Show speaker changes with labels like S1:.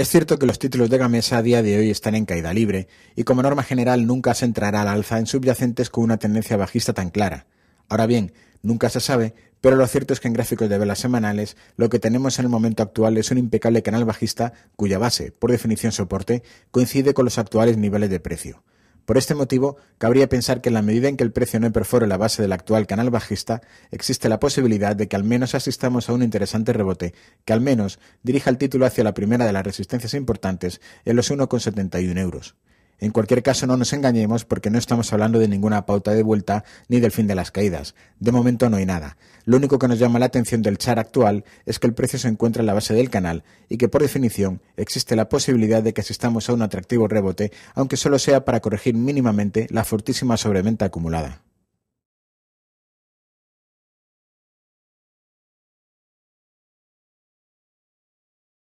S1: Es cierto que los títulos de Gamesa a día de hoy están en caída libre, y como norma general nunca se entrará al alza en subyacentes con una tendencia bajista tan clara. Ahora bien, nunca se sabe, pero lo cierto es que en gráficos de velas semanales lo que tenemos en el momento actual es un impecable canal bajista cuya base, por definición soporte, coincide con los actuales niveles de precio. Por este motivo, cabría pensar que en la medida en que el precio no perfore la base del actual canal bajista, existe la posibilidad de que al menos asistamos a un interesante rebote, que al menos dirija el título hacia la primera de las resistencias importantes en los 1,71 euros. En cualquier caso, no nos engañemos porque no estamos hablando de ninguna pauta de vuelta ni del fin de las caídas. De momento no hay nada. Lo único que nos llama la atención del char actual es que el precio se encuentra en la base del canal y que por definición existe la posibilidad de que asistamos a un atractivo rebote, aunque solo sea para corregir mínimamente la fortísima
S2: sobreventa acumulada.